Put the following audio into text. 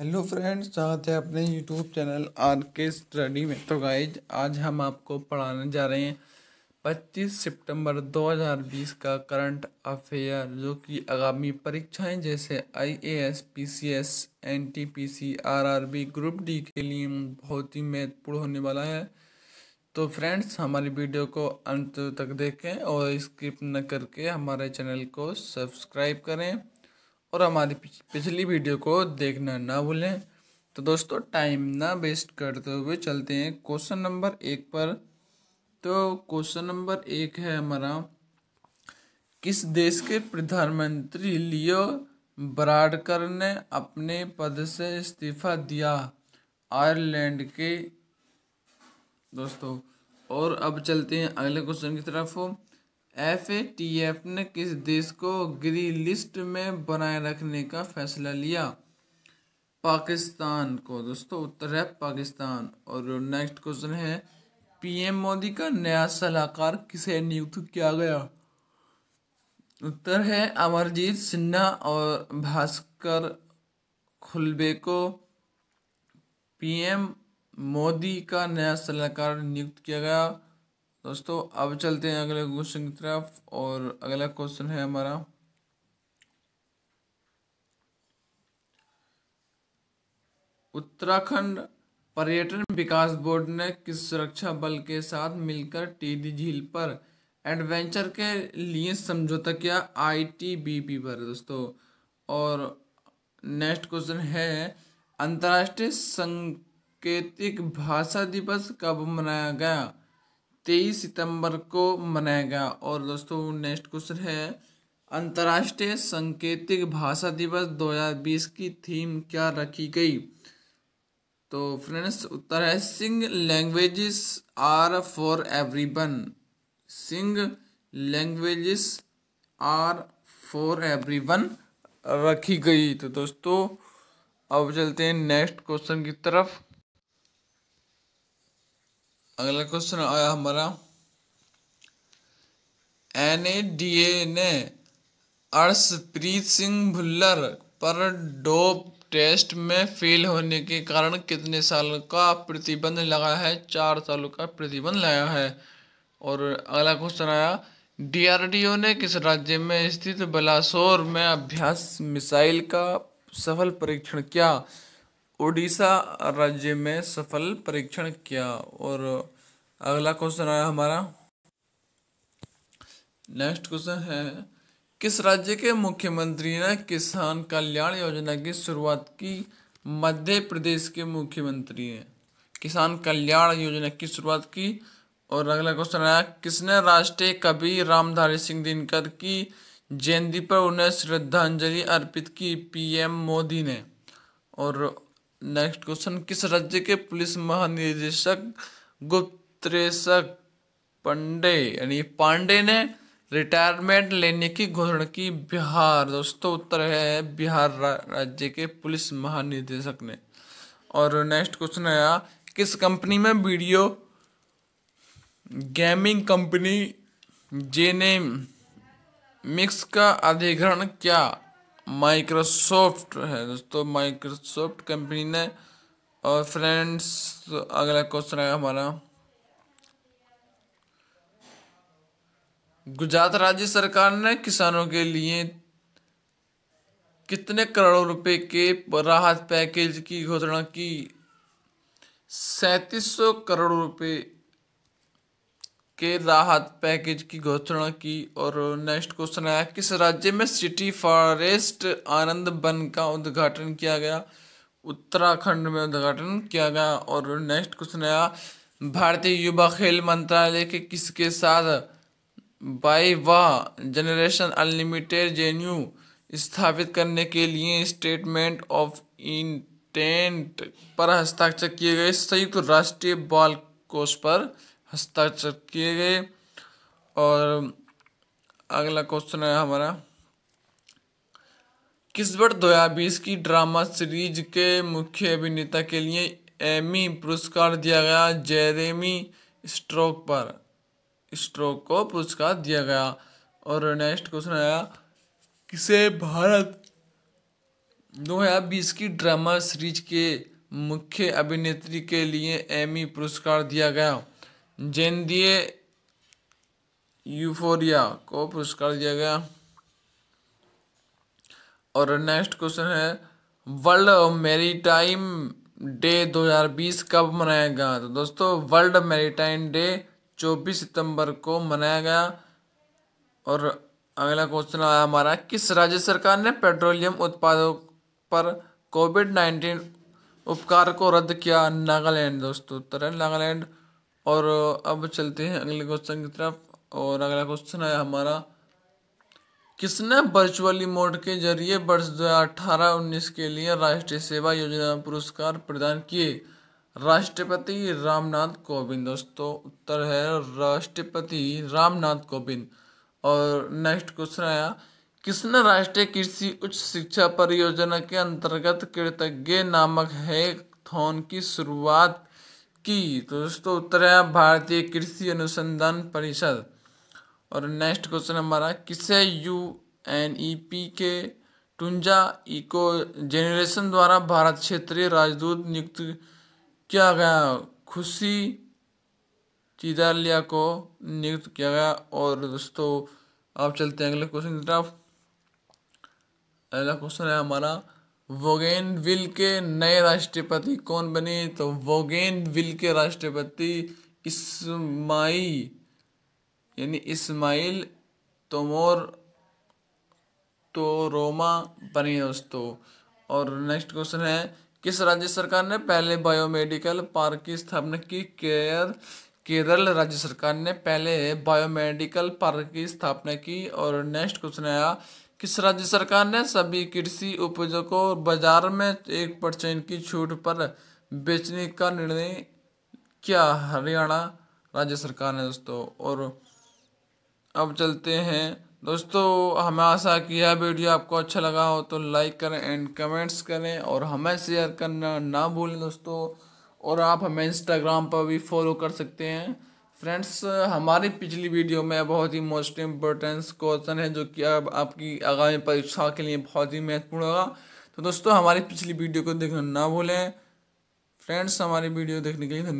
hello friends स्वागत है अपने YouTube channel R K study में तो गाइज आज हम आपको पढ़ाने जा रहे हैं 25 सितंबर 2020 का करंट अफेयर जो कि आगामी परीक्षाएं जैसे IAS, PCS, NTPC, RRB, group D के लिए बहुत ही महत्वपूर्ण होने वाला है तो फ्रेंड्स हमारी वीडियो को अंत तक देखें और स्किप न करके हमारे चैनल को सब्सक्राइब करें और हमारी पिछली वीडियो को देखना ना भूलें तो दोस्तों टाइम ना वेस्ट करते हुए चलते हैं क्वेश्चन नंबर एक पर तो क्वेश्चन नंबर एक है हमारा किस देश के प्रधानमंत्री लियो बराडकर ने अपने पद से इस्तीफा दिया आयरलैंड के दोस्तों और अब चलते हैं अगले क्वेश्चन की तरफ एफ ने किस देश को ग्री लिस्ट में बनाए रखने का फैसला लिया पाकिस्तान को दोस्तों उत्तर है पाकिस्तान और नेक्स्ट क्वेश्चन है पीएम मोदी का नया सलाहकार किसे नियुक्त किया गया उत्तर है अमरजीत सिन्हा और भास्कर खुलबे को पीएम मोदी का नया सलाहकार नियुक्त किया गया दोस्तों अब चलते हैं अगले क्वेश्चन की तरफ और अगला क्वेश्चन है हमारा उत्तराखंड पर्यटन विकास बोर्ड ने किस सुरक्षा बल के साथ मिलकर टीडी झील पर एडवेंचर के लिए समझौता किया आईटीबीपी पर दोस्तों और नेक्स्ट क्वेश्चन है अंतर्राष्ट्रीय संकेतिक भाषा दिवस कब मनाया गया तेईस सितंबर को मनाया गया और दोस्तों नेक्स्ट क्वेश्चन है अंतर्राष्ट्रीय संकेतिक भाषा दिवस 2020 की थीम क्या रखी गई तो फ्रेंड्स उत्तर है सिंग languages are for everyone Singh languages are for everyone रखी गई तो दोस्तों अब चलते हैं नेक्स्ट क्वेश्चन की तरफ अगला क्वेश्चन आया हमारा एन ने अर्शप्रीत सिंह भुल्लर पर डोप टेस्ट में फेल होने के कारण कितने साल का प्रतिबंध लगा है चार सालों का प्रतिबंध लगाया है और अगला क्वेश्चन आया डीआरडीओ ने किस राज्य में स्थित बलासोर में अभ्यास मिसाइल का सफल परीक्षण किया उड़ीसा राज्य में सफल परीक्षण किया और अगला क्वेश्चन आया हमारा नेक्स्ट क्वेश्चन है किस राज्य के मुख्यमंत्री ने किसान कल्याण योजना की शुरुआत की मध्य प्रदेश के मुख्यमंत्री हैं किसान कल्याण योजना की शुरुआत की और अगला क्वेश्चन आया किसने राष्ट्रीय कवि रामधारी सिंह दिनकर की जयंती पर उन्हें श्रद्धांजलि अर्पित की पीएम मोदी ने और नेक्स्ट क्वेश्चन किस राज्य के पुलिस महानिदेशक गुप्तेशक पांडे यानी पांडे ने रिटायरमेंट लेने की घोषणा की बिहार दोस्तों उत्तर है बिहार रा, राज्य के पुलिस महानिदेशक ने और नेक्स्ट क्वेश्चन आया किस कंपनी में video gaming company ZeniMax का अधिग्रहण क्या माइक्रोसॉफ्ट है दोस्तों माइक्रोसॉफ्ट कंपनी ने और फ्रेंड्स तो अगला क्वेश्चन है हमारा गुजरात राज्य सरकार ने किसानों के लिए कितने करोड़ों रुपए के राहत पैकेज की घोषणा की सैतीस सौ करोड़ रुपए के राहत पैकेज की घोषणा की और नेक्स्ट क्वेश्चन आया किस राज्य में सिटी फॉरेस्ट आनंद बन का उद्घाटन किया गया उत्तराखंड में उद्घाटन किया गया और नेक्स्ट क्वेश्चन आया भारतीय युवा खेल मंत्रालय के किसके साथ बाई वाह जनरेशन अनलिमिटेड जेन्यू स्थापित करने के लिए स्टेटमेंट ऑफ इंटेंट पर हस्ताक्षर किए गए संयुक्त राष्ट्रीय बाल कोष पर हस्ताक्षर किए गए और अगला क्वेश्चन है हमारा किस वर्ष दो हजार बीस की ड्रामा सीरीज के मुख्य अभिनेता के लिए एमी पुरस्कार दिया गया जेरेमी स्ट्रोक पर स्ट्रोक को पुरस्कार दिया गया और नेक्स्ट क्वेश्चन आया किसे भारत दो हजार बीस की ड्रामा सीरीज के मुख्य अभिनेत्री के लिए एमी पुरस्कार दिया गया जैनदीय यूफोरिया को पुरस्कार दिया गया और नेक्स्ट क्वेश्चन है वर्ल्ड मेरीटाइम डे 2020 कब मनाया गया तो दोस्तों वर्ल्ड मेरीटाइम डे 24 सितंबर को मनाया गया और अगला क्वेश्चन आया हमारा किस राज्य सरकार ने पेट्रोलियम उत्पादों पर कोविड नाइन्टीन उपकार को रद्द किया नागालैंड दोस्तों उत्तर है नागालैंड और अब चलते हैं अगले क्वेश्चन की तरफ और अगला क्वेश्चन है हमारा किसने वर्चुअली मोड के जरिए वर्ष दो हज़ार अठारह उन्नीस के लिए राष्ट्रीय सेवा योजना पुरस्कार प्रदान किए राष्ट्रपति रामनाथ कोविंद दोस्तों उत्तर है राष्ट्रपति रामनाथ कोविंद और नेक्स्ट क्वेश्चन आया किसने राष्ट्रीय कृषि उच्च शिक्षा परियोजना के अंतर्गत कृतज्ञ नामक हैकथॉन की शुरुआत की तो दोस्तों उत्तर है भारतीय कृषि अनुसंधान परिषद और नेक्स्ट क्वेश्चन हमारा किसे यू एन ई पी के टुंजा इको जेनरेशन द्वारा भारत क्षेत्रीय राजदूत नियुक्त किया गया खुशी चिदालिया को नियुक्त किया गया और दोस्तों आप चलते हैं अगले क्वेश्चन की तरफ अगला क्वेश्चन है हमारा वोगेनविल के नए राष्ट्रपति कौन बने तो वोगेनविल के राष्ट्रपति इस्माई यानी इस्माइल तोमोर तो रोमा बने दोस्तों और नेक्स्ट क्वेश्चन है किस राज्य सरकार ने पहले बायोमेडिकल पार्क की स्थापना की केयर केरल राज्य सरकार ने पहले बायोमेडिकल पार्क की स्थापना की और नेक्स्ट क्वेश्चन आया किस राज्य सरकार ने सभी कृषि उपजों को बाजार में एक परसेंट की छूट पर बेचने का निर्णय किया हरियाणा राज्य सरकार ने दोस्तों और अब चलते हैं दोस्तों हमें आशा कि यह वीडियो आपको अच्छा लगा हो तो लाइक करें एंड कमेंट्स करें और हमें शेयर करना ना भूलें दोस्तों और आप हमें इंस्टाग्राम पर भी फॉलो कर सकते हैं फ्रेंड्स हमारी पिछली वीडियो में बहुत ही मोस्ट इम्पोर्टेंस क्वेश्चन है जो कि अब आपकी आगामी परीक्षा के लिए बहुत ही महत्वपूर्ण होगा तो दोस्तों हमारी पिछली वीडियो को देखना ना भूलें फ्रेंड्स हमारी वीडियो देखने के लिए धन्यवाद